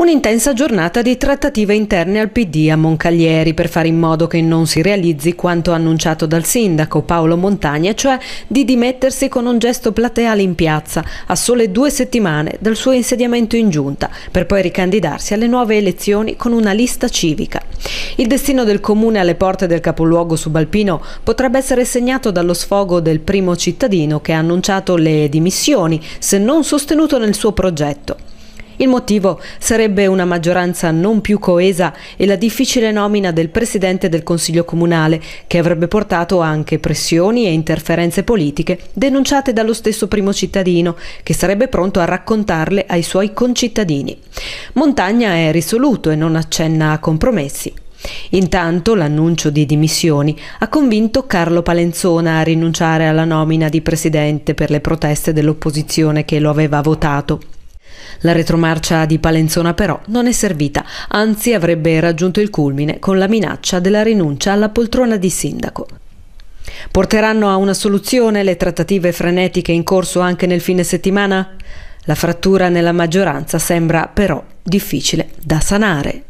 Un'intensa giornata di trattative interne al PD a Moncaglieri per fare in modo che non si realizzi quanto annunciato dal sindaco Paolo Montagna, cioè di dimettersi con un gesto plateale in piazza a sole due settimane dal suo insediamento in giunta, per poi ricandidarsi alle nuove elezioni con una lista civica. Il destino del comune alle porte del capoluogo subalpino potrebbe essere segnato dallo sfogo del primo cittadino che ha annunciato le dimissioni, se non sostenuto nel suo progetto. Il motivo sarebbe una maggioranza non più coesa e la difficile nomina del presidente del Consiglio Comunale, che avrebbe portato anche pressioni e interferenze politiche denunciate dallo stesso primo cittadino, che sarebbe pronto a raccontarle ai suoi concittadini. Montagna è risoluto e non accenna a compromessi. Intanto l'annuncio di dimissioni ha convinto Carlo Palenzona a rinunciare alla nomina di presidente per le proteste dell'opposizione che lo aveva votato. La retromarcia di Palenzona però non è servita, anzi avrebbe raggiunto il culmine con la minaccia della rinuncia alla poltrona di sindaco. Porteranno a una soluzione le trattative frenetiche in corso anche nel fine settimana? La frattura nella maggioranza sembra però difficile da sanare.